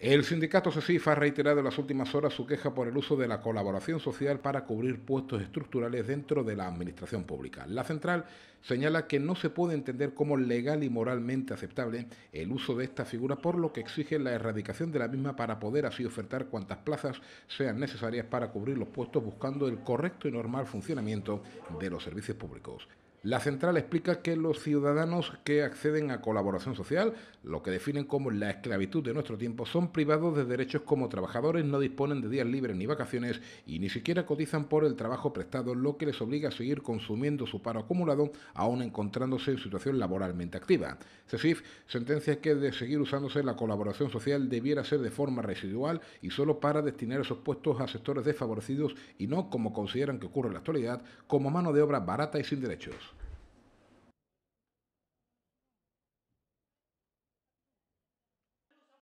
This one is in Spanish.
El sindicato CECIFA ha reiterado en las últimas horas su queja por el uso de la colaboración social para cubrir puestos estructurales dentro de la administración pública. La central señala que no se puede entender como legal y moralmente aceptable el uso de esta figura, por lo que exige la erradicación de la misma para poder así ofertar cuantas plazas sean necesarias para cubrir los puestos buscando el correcto y normal funcionamiento de los servicios públicos. La central explica que los ciudadanos que acceden a colaboración social, lo que definen como la esclavitud de nuestro tiempo, son privados de derechos como trabajadores, no disponen de días libres ni vacaciones y ni siquiera cotizan por el trabajo prestado, lo que les obliga a seguir consumiendo su paro acumulado aún encontrándose en situación laboralmente activa. CESIF sentencia que de seguir usándose la colaboración social debiera ser de forma residual y solo para destinar esos puestos a sectores desfavorecidos y no, como consideran que ocurre en la actualidad, como mano de obra barata y sin derechos.